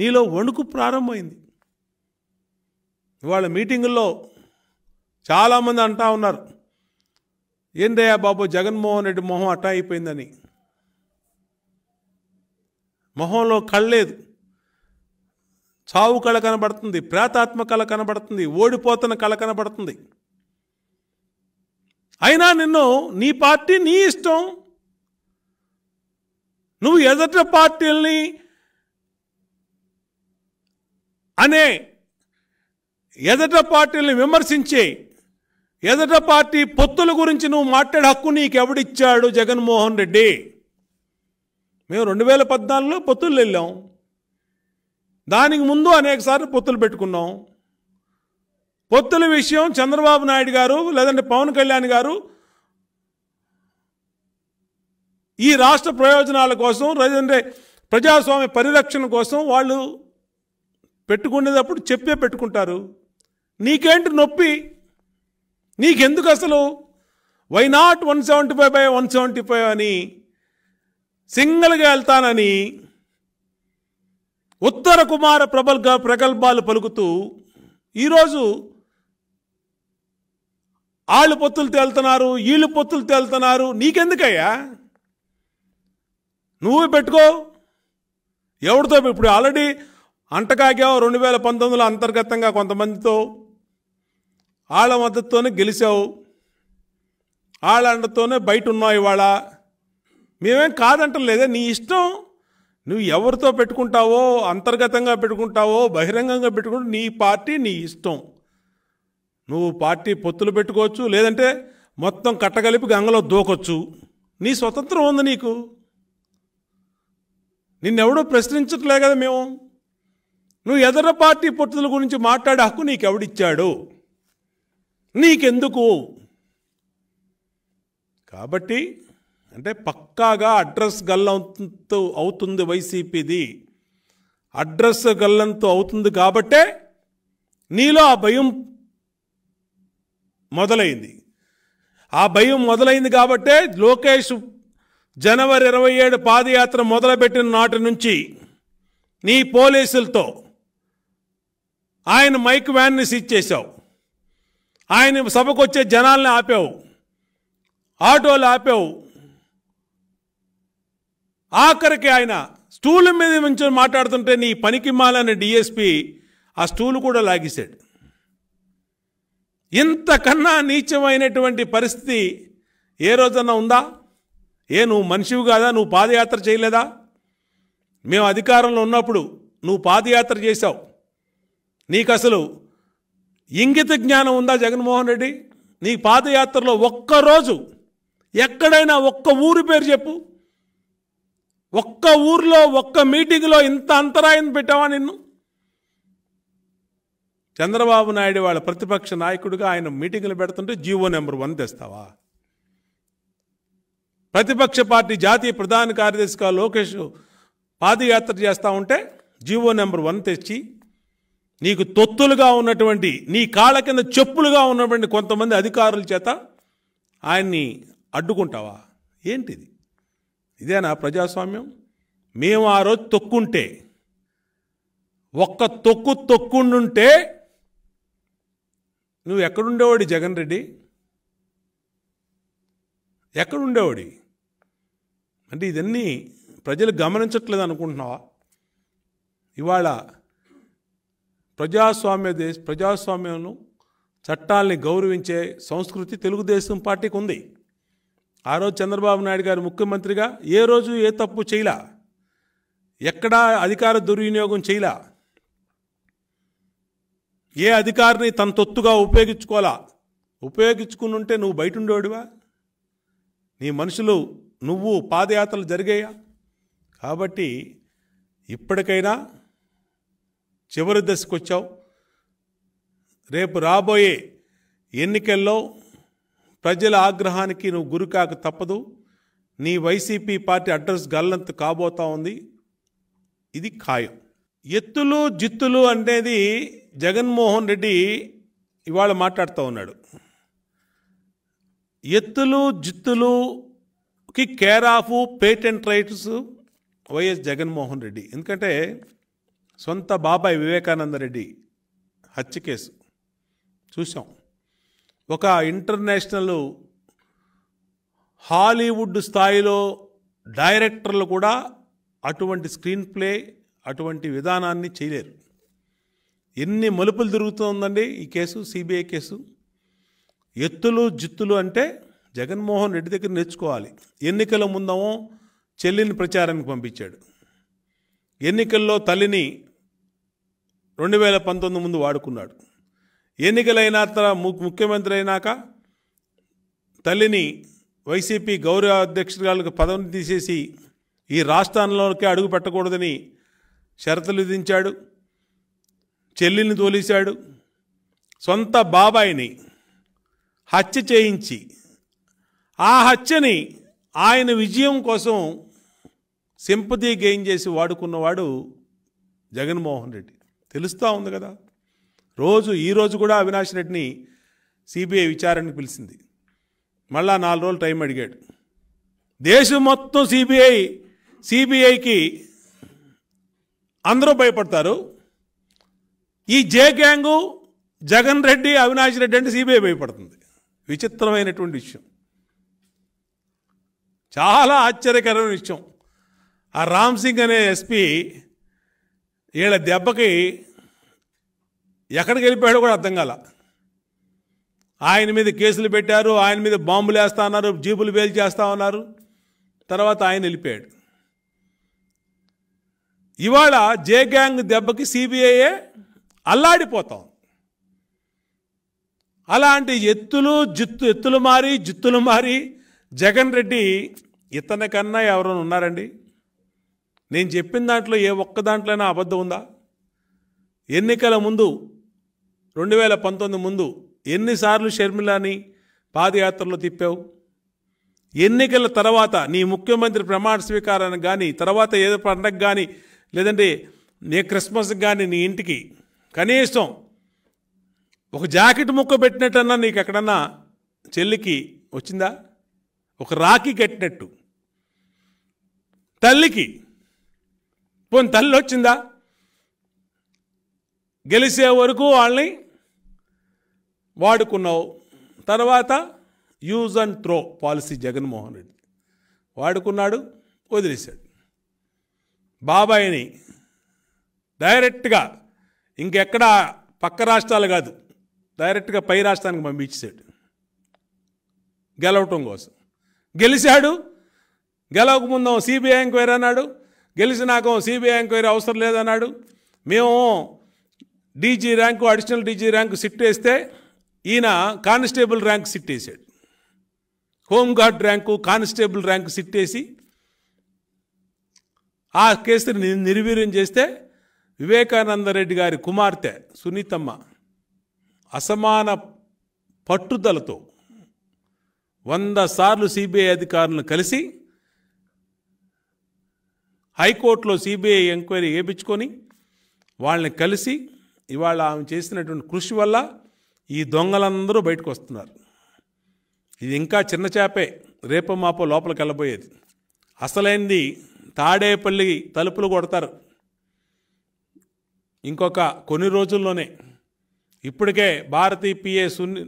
నీలో వణుకు ప్రారంభమైంది ఇవాళ మీటింగుల్లో చాలామంది అంటా ఉన్నారు ఏందయ్యా బాబు జగన్మోహన్ రెడ్డి మొహం అట్టా అయిపోయిందని మొహంలో కళ్ళలేదు చావు కళ కనబడుతుంది ప్రేతాత్మ కళ కనబడుతుంది ఓడిపోతున్న కళ కనబడుతుంది అయినా నిన్ను నీ పార్టీ నీ ఇష్టం నువ్వు ఎదుట పార్టీల్ని అనే ఎదట పార్టీని విమర్శించి ఎదట పార్టీ పొత్తుల గురించి నువ్వు మాట్లాడే హక్కు నీకు ఎవడిచ్చాడు జగన్మోహన్ రెడ్డి మేము రెండు వేల పద్నాలుగులో పొత్తులు వెళ్ళాం దానికి ముందు అనేకసార్లు పొత్తులు పెట్టుకున్నాం పొత్తుల విషయం చంద్రబాబు నాయుడు గారు లేదంటే పవన్ కళ్యాణ్ గారు ఈ రాష్ట్ర ప్రయోజనాల కోసం లేదంటే ప్రజాస్వామ్య పరిరక్షణ కోసం వాళ్ళు పెట్టుకునేటప్పుడు చెప్పే పెట్టుకుంటారు నీకేంటి నొప్పి నీకెందుకు అసలు why not one seventy five by one seventy five అని సింగిల్గా వెళ్తానని ఉత్తర కుమార ప్రబల్ ప్రగల్భాలు పలుకుతూ ఈరోజు వాళ్ళు పొత్తులు తేలుతున్నారు వీళ్ళు పొత్తులు తేలుతున్నారు నీకెందుకయ్యా నువ్వు పెట్టుకో ఎవరితో ఇప్పుడు ఆల్రెడీ అంటకాగావు రెండు వేల పంతొమ్మిదిలో అంతర్గతంగా కొంతమందితో ఆళ్ళ మద్దతుతోనే గెలిచావు ఆళ్ళ అండతోనే బయట ఉన్నావు ఇవాళ మేమేం కాదంటం లేదే నీ ఇష్టం నువ్వు ఎవరితో పెట్టుకుంటావో అంతర్గతంగా పెట్టుకుంటావో బహిరంగంగా పెట్టుకుంటూ నీ పార్టీ నీ ఇష్టం నువ్వు పార్టీ పొత్తులు పెట్టుకోవచ్చు లేదంటే మొత్తం కట్టగలిపి గంగలో దూకొచ్చు నీ స్వతంత్రం ఉంది నీకు నిన్నెవడో ప్రశ్నించట్లే కదా మేము నువ్వు ఎదర పార్టీ పట్టుదల గురించి మాట్లాడే హక్కు నీకు ఎవడిచ్చాడు నీకెందుకు కాబట్టి అంటే పక్కాగా అడ్రస్ గల్లంతో అవుతుంది వైసీపీది అడ్రస్ గల్లంతో అవుతుంది కాబట్టే నీలో ఆ భయం మొదలైంది ఆ భయం మొదలైంది కాబట్టే లోకేష్ జనవరి ఇరవై ఏడు పాదయాత్ర మొదలుపెట్టిన నాటి నుంచి నీ పోలీసులతో ఆయన మైక్ వ్యాన్ని సీజ్ చేశావు ఆయన సభకు వచ్చే జనాల్ని ఆపావు ఆటోలు ఆపావు ఆఖరికి ఆయన స్టూల్ మీద నుంచి మాట్లాడుతుంటే నీ పనికి మాలని డిఎస్పి ఆ స్టూలు కూడా లాగేశాడు ఇంతకన్నా నీచమైనటువంటి పరిస్థితి ఏ రోజన్నా ఉందా ఏ నువ్వు మనిషివి కాదా నువ్వు పాదయాత్ర చేయలేదా మేము అధికారంలో ఉన్నప్పుడు నువ్వు పాదయాత్ర చేశావు నీకు అసలు ఇంగిత జ్ఞానం ఉందా జగన్మోహన్ రెడ్డి నీ పాదయాత్రలో ఒక్కరోజు ఎక్కడైనా ఒక్క ఊరు పేరు చెప్పు ఒక్క ఊర్లో ఒక్క మీటింగ్లో ఇంత అంతరాయం పెట్టావా నిన్ను చంద్రబాబు నాయుడు వాళ్ళ ప్రతిపక్ష నాయకుడిగా ఆయన మీటింగులు పెడుతుంటే జీవో నెంబర్ వన్ తెస్తావా ప్రతిపక్ష పార్టీ జాతీయ ప్రధాన కార్యదర్శిగా లోకేష్ పాదయాత్ర చేస్తూ ఉంటే జీవో నెంబర్ వన్ తెచ్చి నీకు తొత్తులుగా ఉన్నటువంటి నీ కాళ్ళ కింద చెప్పులుగా ఉన్నటువంటి కొంతమంది అధికారుల చేత ఆయన్ని అడ్డుకుంటావా ఏంటిది ఇదేనా ప్రజాస్వామ్యం మేము ఆ రోజు తొక్కుంటే ఒక్క తొక్కు తొక్కుండుంటే నువ్వు ఎక్కడుండేవాడి జగన్ రెడ్డి ఎక్కడుండేవాడి అంటే ఇదన్నీ ప్రజలు గమనించట్లేదు అనుకుంటున్నావా ఇవాళ ప్రజాస్వామ్య దేశ ప్రజాస్వామ్యంను చట్టాల్ని గౌరవించే సంస్కృతి తెలుగుదేశం పార్టీకి ఉంది ఆ రోజు చంద్రబాబు నాయుడు గారు ముఖ్యమంత్రిగా ఏ రోజు ఏ తప్పు చేయలా ఎక్కడా అధికార దుర్వినియోగం చేయలా ఏ అధికారిని తన తొత్తుగా ఉపయోగించుకోవాలా ఉపయోగించుకుని ఉంటే నువ్వు బయట ఉండేవాడివా నీ మనుషులు నువ్వు పాదయాత్రలు జరిగాయా కాబట్టి ఇప్పటికైనా చివరి దశకు వచ్చావు రేపు రాబోయే ఎన్నికల్లో ప్రజల ఆగ్రహానికి నువ్వు గురికాక తప్పదు నీ వైసీపీ పార్టీ అడ్రస్ గల్లంత కాబోతా ఉంది ఇది ఖాయం ఎత్తులు జిత్తులు అనేది జగన్మోహన్ రెడ్డి ఇవాళ మాట్లాడుతూ ఉన్నాడు ఎత్తులు జిత్తులుకి care of patent rights YS Jaganmohan Reddy ఎందుకంటే సొంత బాబాయ్ వివేకానంద రెడ్డి హత్య కేసు చూసాం ఒక ఇంటర్నేషనల్ హాలీవుడ్ స్థాయిలో డైరెక్టర్లు కూడా అటువంటి స్క్రీన్ ప్లే అటువంటి విధానాన్ని చేయలేరు ఎన్ని మలుపులు తిరుగుతుందండి ఈ కేసు సిబిఐ కేసు ఎత్తులు జిత్తులు అంటే జగన్మోహన్ రెడ్డి దగ్గర నేర్చుకోవాలి ఎన్నికల ముందమో చెల్లిని ప్రచారానికి పంపించాడు ఎన్నికల్లో తల్లిని రెండు వేల పంతొమ్మిది ముందు వాడుకున్నాడు ఎన్నికలైన ముఖ్యమంత్రి అయినాక తల్లిని వైసీపీ గౌరవ అధ్యక్షురాలకు పదవిని తీసేసి ఈ రాష్ట్రంలోకే అడుగు పెట్టకూడదని షరతులు విధించాడు చెల్లిని తోలేశాడు సొంత బాబాయిని హత్య చేయించి ఆ హత్యని ఆయన విజయం కోసం సింపతి గెయిన్ చేసి వాడుకున్నవాడు జగన్మోహన్ రెడ్డి తెలుస్తూ ఉంది కదా రోజు ఈరోజు కూడా అవినాష్ రెడ్డిని సిబిఐ విచారణకు పిలిచింది మళ్ళా నాలుగు రోజులు టైం అడిగాడు దేశం మొత్తం సిబిఐ సిబిఐకి అందరూ భయపడతారు ఈ జే గ్యాంగు జగన్ రెడ్డి అవినాష్ రెడ్డి అంటే సిబిఐ భయపడుతుంది విచిత్రమైనటువంటి విషయం చాలా ఆశ్చర్యకరమైన విషయం ఆ రామ్ సింగ్ అనే ఎస్పీ వీళ్ళ దెబ్బకి ఎక్కడికి వెళ్ళిపోయాడో కూడా అర్థం కాల ఆయన మీద కేసులు పెట్టారు ఆయన మీద బాంబులు వేస్తా ఉన్నారు జీపులు వేలు చేస్తా ఉన్నారు తర్వాత ఆయన వెళ్ళిపోయాడు ఇవాళ జే గ్యాంగ్ దెబ్బకి సిబిఐయే అల్లాడిపోతాం అలాంటి ఎత్తులు జిత్తు ఎత్తులు మారి జిత్తులు మారి జగన్ రెడ్డి ఇతనికన్నా ఎవరైనా ఉన్నారండి నేను చెప్పిన దాంట్లో ఏ ఒక్క దాంట్లోనే అబద్ధం ఉందా ఎన్నికల ముందు రెండు వేల పంతొమ్మిది ముందు ఎన్నిసార్లు షర్మిలాని పాదయాత్రలో తిప్పావు ఎన్నికల తర్వాత నీ ముఖ్యమంత్రి ప్రమాణ స్వీకారానికి కానీ తర్వాత ఏదో పండగ కానీ లేదంటే నీ క్రిస్మస్కి కానీ నీ ఇంటికి కనీసం ఒక జాకెట్ ముక్క పెట్టినట్టన్నా నీకు ఎక్కడన్నా చెల్లికి వచ్చిందా ఒక రాఖీ కట్టినట్టు తల్లికి పోని తల్లి వచ్చిందా గెలిచే వరకు వాళ్ళని వాడుకున్నావు తర్వాత use and throw policy Jaganmohan Reddy వాడుకున్నాడు వదిలేశాడు బాబాయిని డైరెక్ట్గా ఇంకెక్కడ పక్క రాష్ట్రాలు కాదు డైరెక్ట్గా పై రాష్ట్రానికి పంపించేశాడు గెలవటం కోసం గెలిచాడు గెలవకముందు సిబిఐ ఎంక్వైరీ అన్నాడు గెలిచినాక సిబిఐ ఎంక్వైరీ అవసరం లేదన్నాడు మేము DG rank additional DG rank SIT వేస్తే ఈయన కానిస్టేబుల్ ర్యాంక్ సిట్ వేసాడు home guard rank constable rank SIT వేసి ఆ కేసుని నిర్వీర్యం చేస్తే వివేకానందరెడ్డి గారి కుమార్తె సునీతమ్మ అసమాన పట్టుదలతో వంద సార్లు సిబిఐ అధికారులను కలిసి హైకోర్టులో సిబిఐ ఎంక్వైరీ వేయించుకొని వాళ్ళని కలిసి ఇవాళ ఆమె చేసినటువంటి కృషి వల్ల ఈ దొంగలందరూ బయటకు వస్తున్నారు ఇది ఇంకా చిన్న చేపే రేపు మాపో లోపలికి వెళ్ళబోయేది అసలైంది తాడేపల్లి తలుపులు కొడతారు ఇంకొక కొన్ని రోజుల్లోనే ఇప్పటికే భారతీ పిఏ సున్ని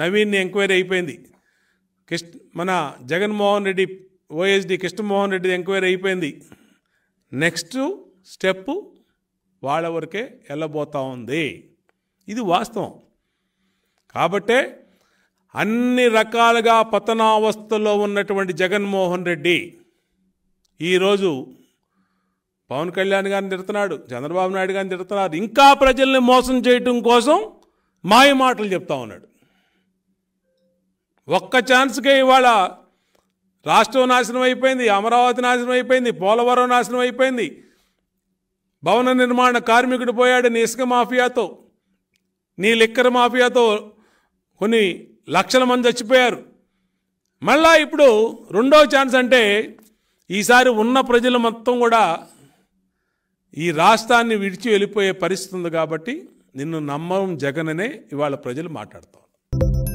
నవీన్ ఎంక్వైరీ అయిపోయింది కిష్ మన జగన్మోహన్ రెడ్డి ఓఎస్డి కృష్ణమోహన్ రెడ్డి ఎంక్వైరీ అయిపోయింది నెక్స్ట్ స్టెప్ వాళ్ళ వరకే వెళ్ళబోతా ఉంది ఇది వాస్తవం కాబట్టే అన్ని రకాలుగా పతనావస్థలో ఉన్నటువంటి జగన్మోహన్ రెడ్డి ఈరోజు పవన్ కళ్యాణ్ గారిని తిడుతున్నాడు చంద్రబాబు నాయుడు గారిని తిడుతున్నారు ఇంకా ప్రజల్ని మోసం చేయటం కోసం మాయ మాటలు చెప్తా ఉన్నాడు ఒక్క ఛాన్స్కే ఇవాళ రాష్ట్రం నాశనం అయిపోయింది అమరావతి నాశనం అయిపోయింది పోలవరం నాశనం అయిపోయింది భవన నిర్మాణ కార్మికుడు పోయాడు నీ ఇసుక మాఫియాతో నీ లిక్కర్ మాఫియాతో కొన్ని లక్షల మంది చచ్చిపోయారు మళ్ళా ఇప్పుడు రెండో ఛాన్స్ అంటే ఈసారి ఉన్న ప్రజలు మొత్తం కూడా ఈ రాష్ట్రాన్ని విడిచి వెళ్ళిపోయే పరిస్థితి ఉంది కాబట్టి నిన్ను నమ్మం జగననే ఇవాళ ప్రజలు మాట్లాడుతారు